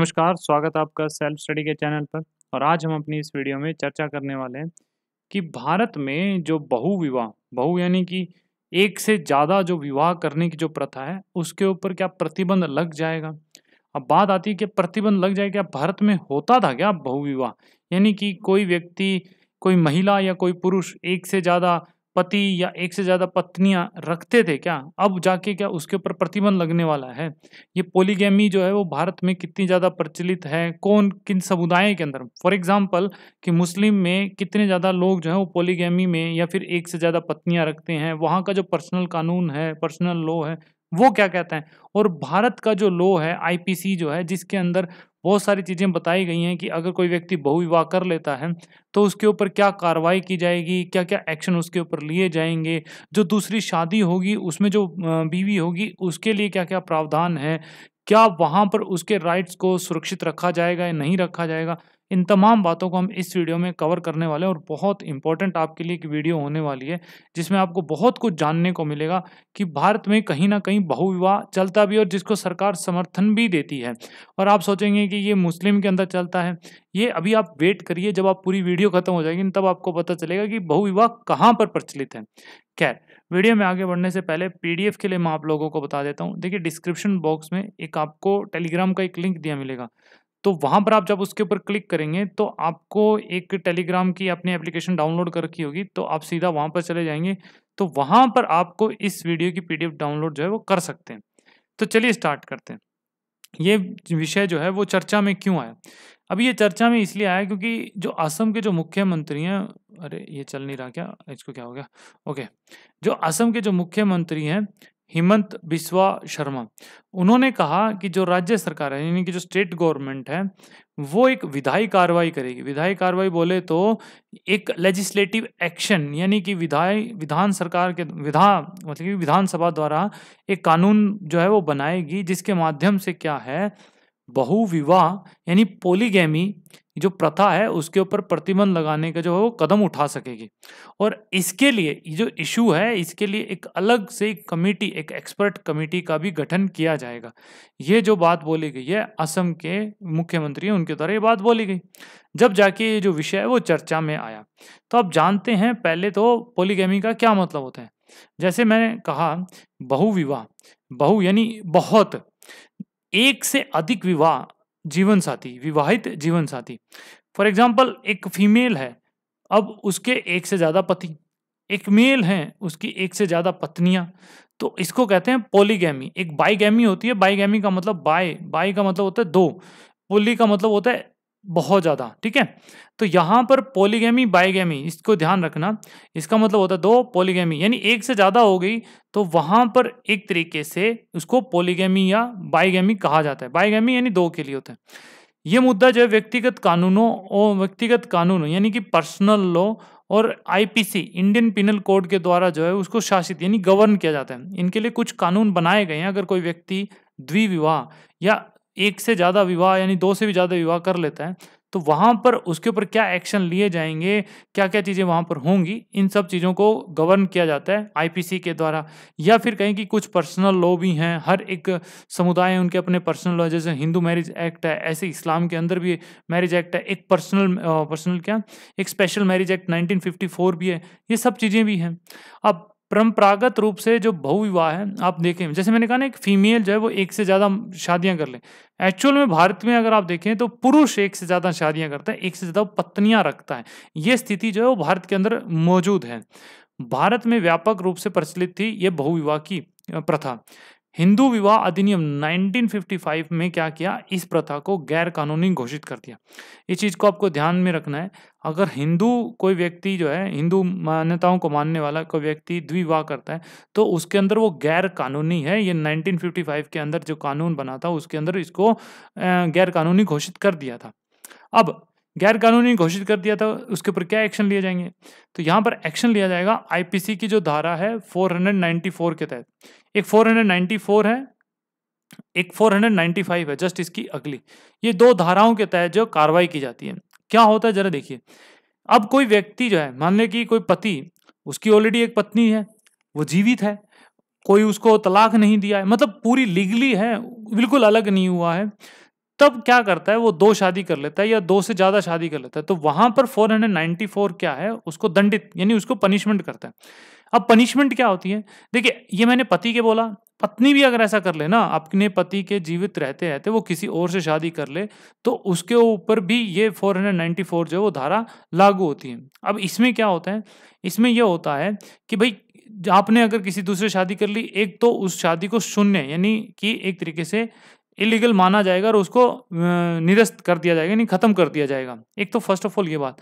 नमस्कार स्वागत है आपका सेल्फ स्टडी के चैनल पर और आज हम अपनी इस वीडियो में चर्चा करने वाले हैं कि भारत में जो बहुविवाह बहु यानी कि एक से ज़्यादा जो विवाह करने की जो प्रथा है उसके ऊपर क्या प्रतिबंध लग जाएगा अब बात आती है कि प्रतिबंध लग जाएगा भारत में होता था क्या बहुविवाह यानी कि कोई व्यक्ति कोई महिला या कोई पुरुष एक से ज़्यादा पति या एक से ज़्यादा पत्नियां रखते थे क्या अब जाके क्या उसके ऊपर प्रतिबंध लगने वाला है ये पोलीगेमी जो है वो भारत में कितनी ज़्यादा प्रचलित है कौन किन समुदाय के अंदर फॉर एग्जाम्पल कि मुस्लिम में कितने ज़्यादा लोग जो है वो पोलीगेमी में या फिर एक से ज़्यादा पत्नियाँ रखते हैं वहाँ का जो पर्सनल कानून है पर्सनल लॉ है वो क्या कहते हैं और भारत का जो लॉ है आईपीसी जो है जिसके अंदर बहुत सारी चीज़ें बताई गई हैं कि अगर कोई व्यक्ति बहुविवाह कर लेता है तो उसके ऊपर क्या कार्रवाई की जाएगी क्या क्या एक्शन उसके ऊपर लिए जाएंगे जो दूसरी शादी होगी उसमें जो बीवी होगी उसके लिए क्या क्या प्रावधान है क्या वहाँ पर उसके राइट्स को सुरक्षित रखा जाएगा या नहीं रखा जाएगा इन तमाम बातों को हम इस वीडियो में कवर करने वाले हैं और बहुत इंपॉर्टेंट आपके लिए एक वीडियो होने वाली है जिसमें आपको बहुत कुछ जानने को मिलेगा कि भारत में कहीं ना कहीं बहुविवाह चलता भी और जिसको सरकार समर्थन भी देती है और आप सोचेंगे कि ये मुस्लिम के अंदर चलता है ये अभी आप वेट करिए जब आप पूरी वीडियो खत्म हो जाएगी तब आपको पता चलेगा कि बहुविवाह कहाँ पर प्रचलित है खैर वीडियो में आगे बढ़ने से पहले पीडीएफ के लिए मैं आप लोगों को बता देता हूँ देखिए डिस्क्रिप्शन बॉक्स में एक आपको टेलीग्राम का एक लिंक दिया मिलेगा तो वहाँ पर आप जब उसके ऊपर क्लिक करेंगे तो आपको एक टेलीग्राम की अपनी एप्लीकेशन डाउनलोड कर रखी होगी तो आप सीधा वहाँ पर चले जाएंगे तो वहाँ पर आपको इस वीडियो की पीडीएफ डाउनलोड जो है वो कर सकते हैं तो चलिए स्टार्ट करते हैं ये विषय जो है वो चर्चा में क्यों आया अब ये चर्चा में इसलिए आया क्योंकि जो असम के जो मुख्यमंत्री हैं अरे ये चल नहीं रहा क्या इसको क्या हो गया ओके जो असम के जो मुख्यमंत्री हैं हेमंत बिस्वा शर्मा उन्होंने कहा कि जो राज्य सरकार है यानी कि जो स्टेट गवर्नमेंट है वो एक विधायी कार्रवाई करेगी विधायी कार्रवाई बोले तो एक लेजिस्लेटिव एक्शन यानी कि विधायी विधान सरकार के विधान मतलब कि विधानसभा द्वारा एक कानून जो है वो बनाएगी जिसके माध्यम से क्या है बहुविवाह यानी पोलीगैमी जो प्रथा है उसके ऊपर प्रतिबंध लगाने का जो है वो कदम उठा सकेगी और इसके लिए ये जो इशू है इसके लिए एक अलग से कमेटी एक एक्सपर्ट कमेटी का भी गठन किया जाएगा ये जो बात बोली गई है असम के मुख्यमंत्री उनके द्वारा ये बात बोली गई जब जाके ये जो विषय है वो चर्चा में आया तो आप जानते हैं पहले तो पोलीगेमी का क्या मतलब होता है जैसे मैंने कहा बहुविवाह बहु यानी बहुत एक से अधिक विवाह जीवन साथी विवाहित जीवन साथी फॉर एग्जाम्पल एक फीमेल है अब उसके एक से ज़्यादा पति एक मेल है उसकी एक से ज़्यादा पत्नियां तो इसको कहते हैं पोलीगैमी एक बाईगैमी होती है बाईगैमी का मतलब बाय बाई का मतलब होता है दो पोली का मतलब होता है बहुत ज़्यादा ठीक है तो यहाँ पर पोलीगेमी बाईगेमी इसको ध्यान रखना इसका मतलब होता है दो पोलीगेमी यानी एक से ज़्यादा हो गई तो वहाँ पर एक तरीके से उसको पोलीगेमी या बाईगेमी कहा जाता है बाईगेमी यानी दो के लिए होता है ये मुद्दा जो है व्यक्तिगत कानूनों और व्यक्तिगत कानून यानी कि पर्सनल लॉ और आईपीसी इंडियन पिनल कोड के द्वारा जो है उसको शासित यानी गवर्न किया जाता है इनके लिए कुछ कानून बनाए गए हैं अगर कोई व्यक्ति द्विविवाह या एक से ज़्यादा विवाह यानी दो से भी ज़्यादा विवाह कर लेता है तो वहाँ पर उसके ऊपर क्या एक्शन लिए जाएंगे क्या क्या चीज़ें वहाँ पर होंगी इन सब चीज़ों को गवर्न किया जाता है आईपीसी के द्वारा या फिर कहें कि कुछ पर्सनल लॉ भी हैं हर एक समुदाय उनके अपने पर्सनल लॉ जैसे हिंदू मैरिज एक्ट है ऐसे इस्लाम के अंदर भी मैरिज एक्ट है एक पर्सनल पर्सनल क्या एक स्पेशल मैरिज एक्ट नाइनटीन भी है ये सब चीज़ें भी हैं अब परंपरागत रूप से जो बहुविवाह है आप देखें जैसे मैंने कहा ना एक फीमेल जो है वो एक से ज़्यादा शादियां कर ले एक्चुअल में भारत में अगर आप देखें तो पुरुष एक से ज़्यादा शादियां करता है एक से ज़्यादा पत्नियां रखता है ये स्थिति जो है वो भारत के अंदर मौजूद है भारत में व्यापक रूप से प्रचलित थी ये बहुविवाह की प्रथा हिंदू विवाह अधिनियम 1955 में क्या किया इस प्रथा को गैर कानूनी घोषित कर दिया इस चीज़ को आपको ध्यान में रखना है अगर हिंदू कोई व्यक्ति जो है हिंदू मान्यताओं को मानने वाला कोई व्यक्ति द्विवाह करता है तो उसके अंदर वो गैर कानूनी है ये 1955 के अंदर जो कानून बना था उसके अंदर इसको गैर कानूनी घोषित कर दिया था अब गैर कानूनी घोषित कर दिया था उसके ऊपर क्या एक्शन लिए जाएंगे तो यहाँ पर एक्शन लिया जाएगा आईपीसी की जो धारा है 494 के तहत एक 494 है एक 495 है जस्ट इसकी अगली ये दो धाराओं के तहत जो कार्रवाई की जाती है क्या होता है जरा देखिए अब कोई व्यक्ति जो है मान लें कि कोई पति उसकी ऑलरेडी एक पत्नी है वो जीवित है कोई उसको तलाक नहीं दिया है मतलब पूरी लीगली है बिल्कुल अलग नहीं हुआ है तब क्या करता है वो दो शादी कर लेता है या दो से ज़्यादा शादी कर लेता है तो वहां पर 494 क्या है उसको दंडित यानी उसको पनिशमेंट करता है अब पनिशमेंट क्या होती है देखिए ये मैंने पति के बोला पत्नी भी अगर ऐसा कर ले ना अपने पति के जीवित रहते रहते तो वो किसी और से शादी कर ले तो उसके ऊपर भी ये 494 जो है वो धारा लागू होती है अब इसमें क्या होता है इसमें यह होता है कि भाई आपने अगर किसी दूसरे शादी कर ली एक तो उस शादी को शून्य यानी कि एक तरीके से इलीगल माना जाएगा और उसको निरस्त कर दिया जाएगा यानी ख़त्म कर दिया जाएगा एक तो फर्स्ट ऑफ ऑल ये बात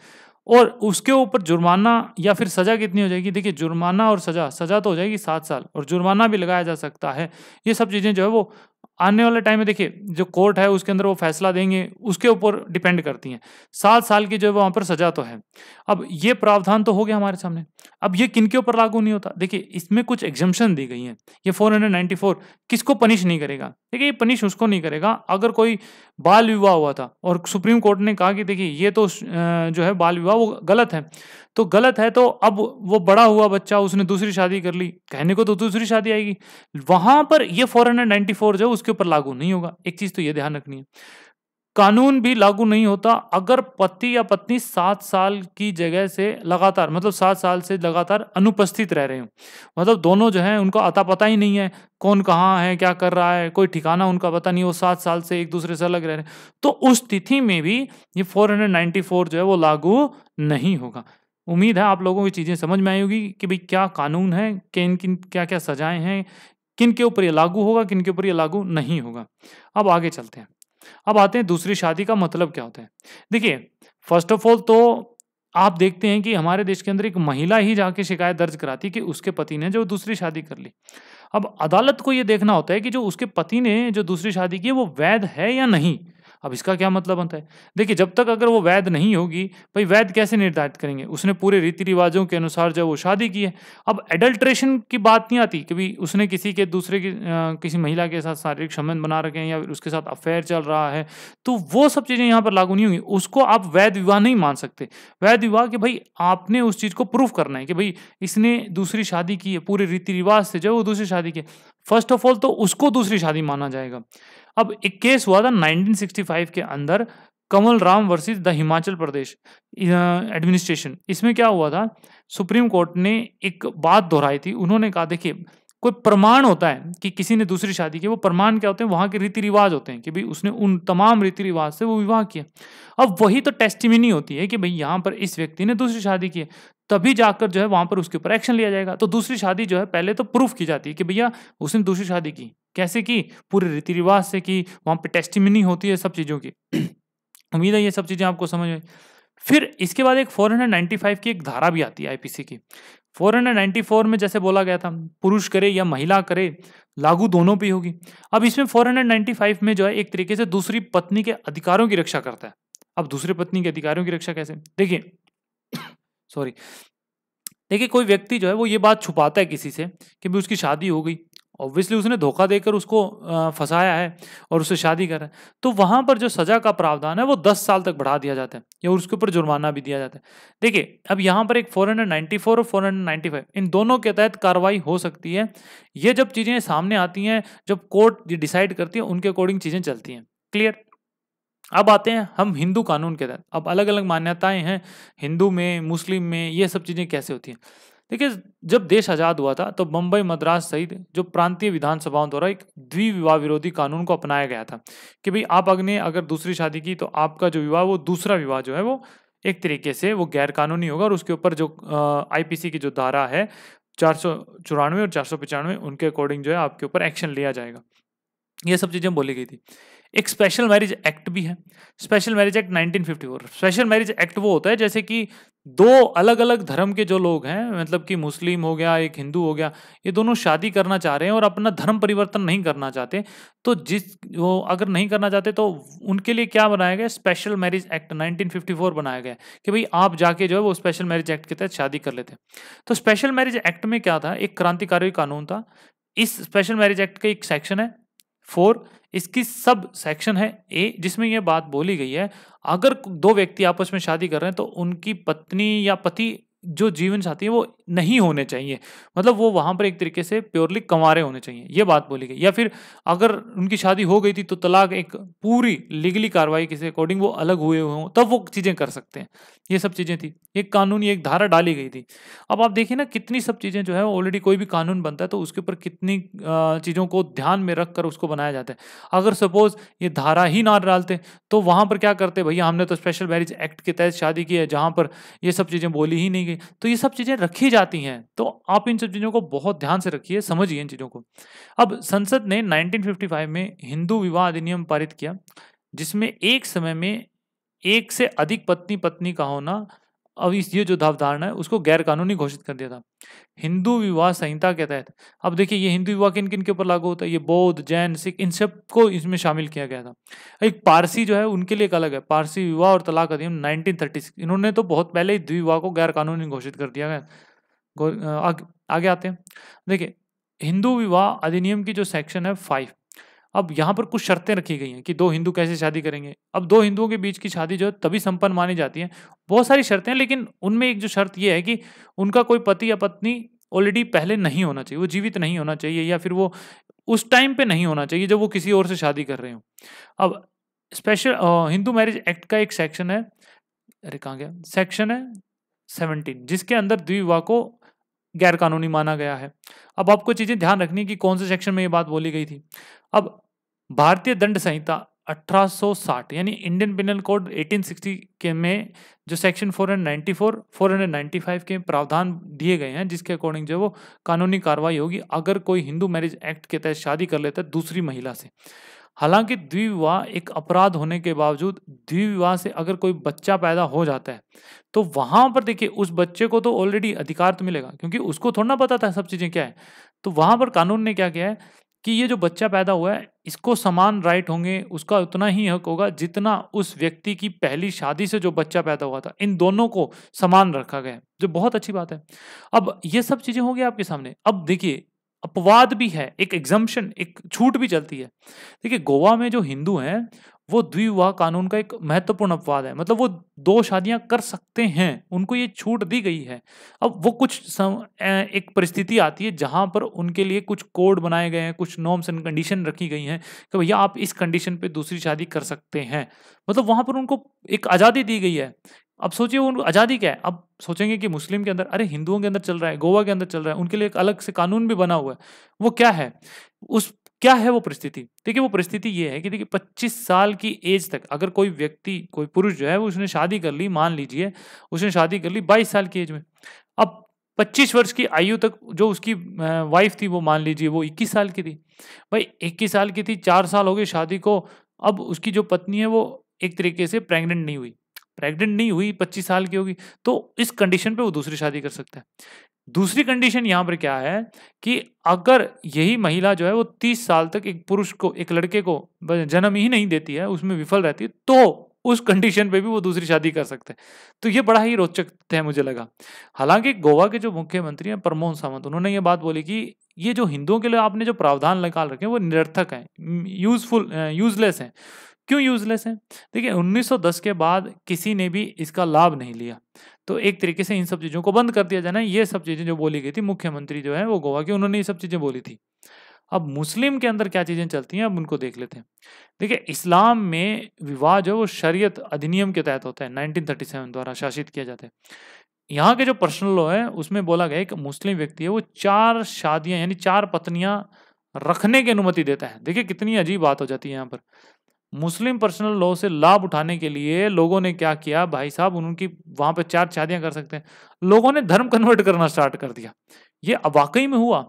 और उसके ऊपर जुर्माना या फिर सज़ा कितनी हो जाएगी देखिए जुर्माना और सज़ा सज़ा तो हो जाएगी सात साल और जुर्माना भी लगाया जा सकता है ये सब चीज़ें जो है वो आने वाले टाइम में देखिए जो कोर्ट है उसके अंदर वो फैसला देंगे उसके ऊपर डिपेंड करती हैं सात साल की जो है वहाँ पर सजा तो है अब ये प्रावधान तो हो गया हमारे सामने अब ये किन के ऊपर लागू नहीं होता देखिए इसमें कुछ एग्जम्पन दी गई हैं ये 494 किसको पनिश नहीं करेगा देखिए ये पनिश उसको नहीं करेगा अगर कोई बाल विवाह हुआ था और सुप्रीम कोर्ट ने कहा कि देखिए ये तो जो है बाल विवाह वो गलत है तो गलत है तो अब वो बड़ा हुआ बच्चा उसने दूसरी शादी कर ली कहने को तो दूसरी शादी आएगी वहां पर ये फोर हंड्रेड नाइन्टी फोर जो उसके ऊपर लागू नहीं होगा एक चीज तो ये ध्यान रखनी है कानून भी लागू नहीं होता अगर पति या पत्नी सात साल की जगह से लगातार मतलब सात साल से लगातार अनुपस्थित रह रहे हो मतलब दोनों जो हैं उनको अता पता ही नहीं है कौन कहाँ है क्या कर रहा है कोई ठिकाना उनका पता नहीं वो सात साल से एक दूसरे से अलग रह रहे हैं तो उस तिथि में भी ये 494 जो है वो लागू नहीं होगा उम्मीद है आप लोगों को चीज़ें समझ में आई होगी कि भाई क्या कानून है किन किन क्या क्या सजाएं हैं किन के ऊपर ये लागू होगा किन के ऊपर ये लागू नहीं होगा अब आगे चलते हैं अब आते हैं दूसरी शादी का मतलब क्या होता है देखिए फर्स्ट ऑफ ऑल तो आप देखते हैं कि हमारे देश के अंदर एक महिला ही जाके शिकायत दर्ज कराती कि उसके पति ने जो दूसरी शादी कर ली अब अदालत को ये देखना होता है कि जो उसके पति ने जो दूसरी शादी की है वो वैध है या नहीं अब इसका क्या मतलब बनता है देखिए जब तक अगर वो वैध नहीं होगी भाई वैध कैसे निर्धारित करेंगे उसने पूरे रीति रिवाजों के अनुसार जब वो शादी की है अब एडल्ट्रेशन की बात नहीं आती कि भाई उसने किसी के दूसरे की किसी महिला के साथ शारीरिक संबंध बना रखे हैं या फिर उसके साथ अफेयर चल रहा है तो वो सब चीज़ें यहाँ पर लागू नहीं होंगी उसको आप वैध विवाह नहीं मान सकते वैध विवाह कि भाई आपने उस चीज़ को प्रूफ करना है कि भाई इसने दूसरी शादी की है पूरे रीति रिवाज से जब वो दूसरी शादी की फर्स्ट ऑफ ऑल तो उसको दूसरी शादी माना जाएगा अब एक केस हुआ था 1965 के अंदर Kamal Ram versus the Himachal Pradesh administration इसमें क्या हुआ था सुप्रीम कोर्ट ने एक बात दोहराई थी उन्होंने कहा देखिए कोई प्रमाण होता है कि किसी ने दूसरी शादी की वो प्रमाण क्या होते हैं वहाँ के रीति रिवाज होते हैं कि भाई उसने उन तमाम रीति रिवाज से वो विवाह किया अब वही तो टेस्टिमिनी होती है कि भाई यहाँ पर इस व्यक्ति ने दूसरी शादी की है तभी जाकर जो है वहाँ पर उसके ऊपर एक्शन लिया जाएगा तो दूसरी शादी जो है पहले तो प्रूफ की जाती है कि भैया उसने दूसरी शादी की कैसे की पूरे रीति रिवाज से की वहाँ पे टेस्टिमनी होती है सब चीज़ों की उम्मीद है ये सब चीज़ें आपको समझ में फिर इसके बाद एक 495 की एक धारा भी आती है आईपीसी की 494 में जैसे बोला गया था पुरुष करे या महिला करे लागू दोनों पे होगी अब इसमें 495 में जो है एक तरीके से दूसरी पत्नी के अधिकारों की रक्षा करता है अब दूसरे पत्नी के अधिकारों की रक्षा कैसे देखिए सॉरी देखिए कोई व्यक्ति जो है वो ये बात छुपाता है किसी से कि भी उसकी शादी हो गई ऑब्वियसली उसने धोखा देकर उसको फंसाया है और उससे शादी करा है तो वहाँ पर जो सज़ा का प्रावधान है वो दस साल तक बढ़ा दिया जाता है या उसके ऊपर जुर्माना भी दिया जाता है देखिए अब यहाँ पर एक फोर हंड्रेड नाइन्टी फोर और फोर हंड्रेड नाइन्टी फाइव इन दोनों के तहत कार्रवाई हो सकती है ये जब चीज़ें सामने आती हैं जब कोर्ट डिसाइड करती है उनके अकॉर्डिंग चीज़ें चलती हैं क्लियर अब आते हैं हम हिंदू कानून के तहत अब अलग अलग मान्यताएं हैं हिंदू में मुस्लिम में ये सब चीज़ें कैसे होती हैं देखिए जब देश आज़ाद हुआ था तो मुंबई मद्रास सहित जो प्रांतीय विधानसभाओं द्वारा एक द्विविवाह विरोधी कानून को अपनाया गया था कि भाई आप अग्नि अगर दूसरी शादी की तो आपका जो विवाह वो दूसरा विवाह जो है वो एक तरीके से वो गैर कानूनी होगा और उसके ऊपर जो आईपीसी की जो धारा है चार सौ चौरानवे और चार सौ पचानवे उनके अकॉर्डिंग जो है आपके ऊपर एक्शन लिया जाएगा ये सब चीज़ें बोली गई थी एक स्पेशल मैरिज एक्ट भी है special marriage act 1954 special marriage act वो होता है जैसे कि दो अलग अलग धर्म के जो लोग हैं मतलब कि मुस्लिम हो गया एक हिंदू हो गया ये दोनों शादी करना चाह रहे हैं और अपना धर्म परिवर्तन नहीं करना चाहते तो जिस वो अगर नहीं करना चाहते तो उनके लिए क्या बनाया गया स्पेशल मैरिज एक्ट 1954 बनाया गया कि भाई आप जाके जो है वो स्पेशल मैरिज एक्ट के तहत शादी कर लेते तो स्पेशल मैरिज एक्ट में क्या था एक क्रांतिकारी कानून था इस स्पेशल मैरिज एक्ट का एक सेक्शन है फोर इसकी सब सेक्शन है ए जिसमें यह बात बोली गई है अगर दो व्यक्ति आपस में शादी कर रहे हैं तो उनकी पत्नी या पति जो जीवन साथी है वो नहीं होने चाहिए मतलब वो वहाँ पर एक तरीके से प्योरली कंवारे होने चाहिए ये बात बोली गई या फिर अगर उनकी शादी हो गई थी तो तलाक एक पूरी लीगली कार्रवाई किसी अकॉर्डिंग वो अलग हुए हों तब वो चीज़ें कर सकते हैं ये सब चीज़ें थी एक कानून एक धारा डाली गई थी अब आप देखिए ना कितनी सब चीज़ें जो है ऑलरेडी कोई भी कानून बनता है तो उसके ऊपर कितनी चीज़ों को ध्यान में रख उसको बनाया जाता है अगर सपोज ये धारा ही ना डालते तो वहाँ पर क्या करते भैया हमने तो स्पेशल मैरिज एक्ट के तहत शादी की है जहाँ पर ये सब चीज़ें बोली ही नहीं गई तो ये सब चीज़ें रखी जाती हैं तो आप इन सब चीज़ों को बहुत ध्यान से रखिए समझिए इन चीज़ों को अब संसद ने 1955 में हिंदू विवाह अधिनियम पारित किया जिसमें एक समय में एक से अधिक पत्नी पत्नी का होना अब इस ये जो धावधारणा है उसको गैरकानूनी घोषित कर दिया था हिंदू विवाह संहिता के तहत अब देखिए ये हिंदू विवाह किन किन के ऊपर लागू होता है ये बौद्ध जैन सिख इन सब को इसमें शामिल किया गया था एक पारसी जो है उनके लिए एक अलग है पारसी विवाह और तलाक अधिनियम 1936 इन्होंने तो बहुत पहले ही द्विविवाह को गैरकानूनी घोषित कर दिया गया आगे, आते हैं देखिए हिंदू विवाह अधिनियम की जो सेक्शन है फाइव अब यहाँ पर कुछ शर्तें रखी गई हैं कि दो हिंदू कैसे शादी करेंगे अब दो हिंदुओं के बीच की शादी जो है तभी संपन्न मानी जाती है बहुत सारी शर्तें हैं लेकिन उनमें एक जो शर्त यह है कि उनका कोई पति या पत्नी ऑलरेडी पहले नहीं होना चाहिए वो जीवित नहीं होना चाहिए या फिर वो उस टाइम पे नहीं होना चाहिए जब वो किसी और से शादी कर रहे हो अब स्पेशल हिंदू मैरिज एक्ट का एक सेक्शन है अरे कहाँ गया सेक्शन है सेवनटीन जिसके अंदर द्विविवाह को गैरकानूनी माना गया है अब आपको चीज़ें ध्यान रखनी कि कौन से सेक्शन में ये बात बोली गई थी अब भारतीय दंड संहिता 1860 यानी इंडियन पिनल कोड 1860 के में जो सेक्शन 494, 495 के प्रावधान दिए गए हैं जिसके अकॉर्डिंग जो वो कानूनी कार्रवाई होगी अगर कोई हिंदू मैरिज एक्ट के तहत शादी कर लेता है दूसरी महिला से हालांकि द्विविवाह एक अपराध होने के बावजूद द्विविवाह से अगर कोई बच्चा पैदा हो जाता है तो वहां पर देखिए उस बच्चे को तो ऑलरेडी अधिकार तो मिलेगा क्योंकि उसको थोड़ा ना पता था सब चीजें क्या है तो वहां पर कानून ने क्या किया है कि ये जो बच्चा पैदा हुआ है इसको समान राइट होंगे उसका उतना ही हक होगा जितना उस व्यक्ति की पहली शादी से जो बच्चा पैदा हुआ था इन दोनों को समान रखा गया जो बहुत अच्छी बात है अब ये सब चीज़ें होंगी आपके सामने अब देखिए अपवाद भी है एक एग्जम्पन एक छूट भी चलती है देखिए गोवा में जो हिंदू हैं वो द्विवाह कानून का एक महत्वपूर्ण अपवाद है मतलब वो दो शादियां कर सकते हैं उनको ये छूट दी गई है अब वो कुछ सम, एक परिस्थिति आती है जहां पर उनके लिए कुछ कोड बनाए गए हैं कुछ नॉर्म्स एंड कंडीशन रखी गई हैं कि भैया आप इस कंडीशन पे दूसरी शादी कर सकते हैं मतलब वहां पर उनको एक आज़ादी दी गई है अब सोचिए वो आज़ादी क्या है अब सोचेंगे कि मुस्लिम के अंदर अरे हिंदुओं के अंदर चल रहा है गोवा के अंदर चल रहा है उनके लिए एक अलग से कानून भी बना हुआ है वो क्या है उस क्या है वो परिस्थिति देखिए वो परिस्थिति ये है कि देखिए पच्चीस साल की एज तक अगर कोई व्यक्ति कोई पुरुष जो है वो उसने शादी कर ली मान लीजिए उसने शादी कर ली बाईस साल की एज में अब 25 वर्ष की आयु तक जो उसकी वाइफ थी वो मान लीजिए वो 21 साल की थी भाई 21 साल की थी चार साल हो गए शादी को अब उसकी जो पत्नी है वो एक तरीके से प्रेग्नेंट नहीं हुई प्रेग्नेंट नहीं हुई पच्चीस साल की होगी तो इस कंडीशन पे वो दूसरी शादी कर सकता है दूसरी कंडीशन यहाँ पर क्या है कि अगर यही महिला जो है वो तीस साल तक एक पुरुष को एक लड़के को जन्म ही नहीं देती है उसमें विफल रहती है तो उस कंडीशन पे भी वो दूसरी शादी कर सकते हैं तो ये बड़ा ही रोचक है मुझे लगा हालांकि गोवा के जो मुख्यमंत्री हैं परमोहन सावंत उन्होंने ये बात बोली कि ये जो हिंदुओं के लिए आपने जो प्रावधान निकाल रखे हैं वो निरर्थक हैं यूजफुल यूजलेस हैं क्यों यूजलेस है देखिए 1910 के बाद किसी ने भी इसका लाभ नहीं लिया तो एक तरीके से इन सब चीज़ों को बंद कर दिया जाना ये सब चीज़ें जो बोली गई थी मुख्यमंत्री जो है वो गोवा की उन्होंने ये सब चीज़ें बोली थी अब मुस्लिम के अंदर क्या चीज़ें चलती हैं अब उनको देख लेते हैं देखिए इस्लाम में विवाह जो है वो शरीयत अधिनियम के तहत होता है 1937 द्वारा शासित किया जाता है यहाँ के जो पर्सनल लॉ है उसमें बोला गया एक मुस्लिम व्यक्ति है वो चार शादियाँ यानी चार पत्नियाँ रखने की अनुमति देता है देखिए कितनी अजीब बात हो जाती है यहाँ पर मुस्लिम पर्सनल लॉ से लाभ उठाने के लिए लोगों ने क्या किया भाई साहब उनकी वहां पे चार शादियां कर सकते हैं लोगों ने धर्म कन्वर्ट करना स्टार्ट कर दिया ये वाकई में हुआ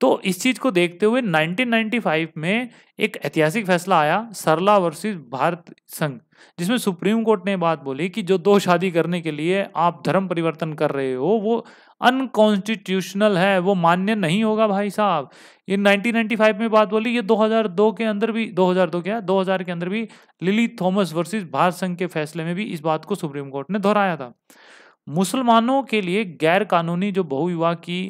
तो इस चीज को देखते हुए 1995 में एक ऐतिहासिक फैसला आया सरला वर्सेस भारत संघ जिसमें सुप्रीम कोर्ट ने बात बोली कि जो दो शादी करने के लिए आप धर्म परिवर्तन कर रहे हो वो अनकॉन्स्टिट्यूशनल है वो मान्य नहीं होगा भाई साहब ये 1995 में बात बोली ये 2002 के अंदर भी 2002 क्या 2000 के अंदर भी लिली थॉमस वर्सेस भारत संघ के फैसले में भी इस बात को सुप्रीम कोर्ट ने दोहराया था मुसलमानों के लिए गैर कानूनी जो बहुविवाह की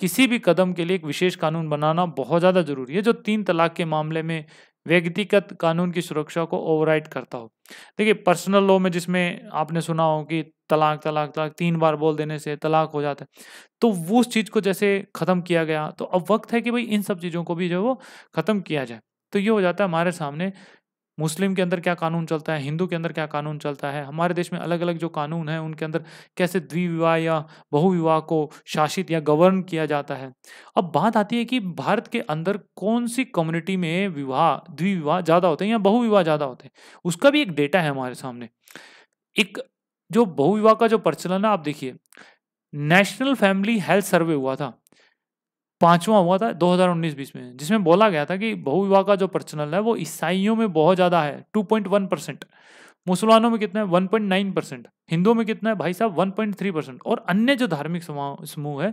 किसी भी कदम के लिए एक विशेष कानून बनाना बहुत ज़्यादा जरूरी है जो तीन तलाक के मामले में व्यक्तिगत कानून की सुरक्षा को ओवरराइड करता हो देखिए पर्सनल लॉ में जिसमें आपने सुना हो कि तलाक तलाक तलाक तीन बार बोल देने से तलाक हो जाता है तो वो उस चीज़ को जैसे ख़त्म किया गया तो अब वक्त है कि भाई इन सब चीज़ों को भी जो वो ख़त्म किया जाए तो ये हो जाता है हमारे सामने मुस्लिम के अंदर क्या कानून चलता है हिंदू के अंदर क्या कानून चलता है हमारे देश में अलग अलग जो कानून है उनके अंदर कैसे द्विविवाह या बहुविवाह को शासित या गवर्न किया जाता है अब बात आती है कि भारत के अंदर कौन सी कम्युनिटी में विवाह द्विविवाह ज़्यादा होते हैं या बहुविवाह ज़्यादा होते हैं उसका भी एक डेटा है हमारे सामने एक जो बहुविवाह का जो प्रचलन है आप देखिए नेशनल फैमिली हेल्थ सर्वे हुआ था पांचवा हुआ था 2019-20 में जिसमें बोला गया था कि बहुविवाह का जो प्रचलन है वो ईसाइयों में बहुत ज़्यादा है 2.1 परसेंट मुसलमानों में कितना है 1.9 परसेंट हिंदुओं में कितना है भाई साहब 1.3 परसेंट और अन्य जो धार्मिक समूह है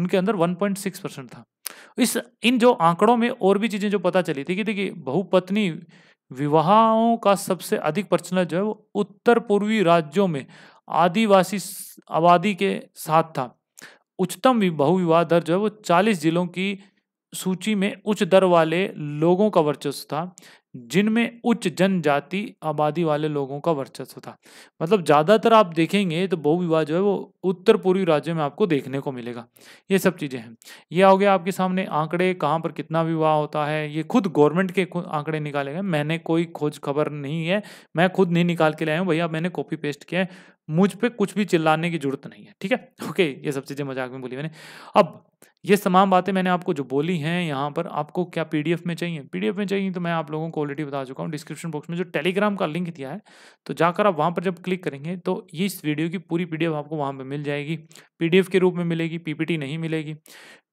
उनके अंदर 1.6 परसेंट था इस इन जो आंकड़ों में और भी चीज़ें जो पता चली थी कि देखिए बहुपत्नी विवाहों का सबसे अधिक प्रचलन जो है वो उत्तर पूर्वी राज्यों में आदिवासी आबादी के साथ था उच्चतम बहुविवाह दर जो है वो चालीस जिलों की सूची में उच्च दर वाले लोगों का वर्चस्व था जिनमें उच्च जनजाति आबादी वाले लोगों का वर्चस्व था मतलब ज़्यादातर आप देखेंगे तो बहुविवाह जो है वो उत्तर पूर्वी राज्यों में आपको देखने को मिलेगा ये सब चीज़ें हैं ये हो गया आपके सामने आंकड़े कहाँ पर कितना विवाह होता है ये खुद गवर्नमेंट के आंकड़े निकाले गए मैंने कोई खोज खबर नहीं है मैं खुद नहीं निकाल के लाया हूँ भैया मैंने कॉपी पेस्ट किया है मुझ पर कुछ भी चिल्लाने की जरूरत नहीं है ठीक है ओके ये सब चीज़ें मजाक में बोली मैंने अब ये तमाम बातें मैंने आपको जो बोली हैं यहाँ पर आपको क्या पीडीएफ में चाहिए पीडीएफ में चाहिए तो मैं आप लोगों को ऑलरेडी बता चुका हूँ डिस्क्रिप्शन बॉक्स में जो टेलीग्राम का लिंक दिया है तो जाकर आप वहाँ पर जब क्लिक करेंगे तो ये इस वीडियो की पूरी पीडीएफ आपको वहाँ पर मिल जाएगी पीडीएफ के रूप में मिलेगी पीपीटी नहीं मिलेगी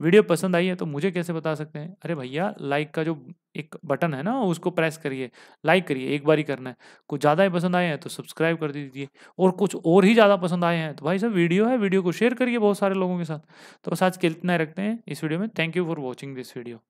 वीडियो पसंद आई है तो मुझे कैसे बता सकते हैं अरे भैया लाइक का जो एक बटन है ना उसको प्रेस करिए लाइक करिए एक बार ही करना है कुछ ज़्यादा ही पसंद आए हैं तो सब्सक्राइब कर दीजिए और कुछ और ही ज़्यादा पसंद आए हैं तो भाई सब वीडियो है वीडियो को शेयर करिए बहुत सारे लोगों के साथ तो बस आज के इतना रखते हैं इस वीडियो में thank you for watching this video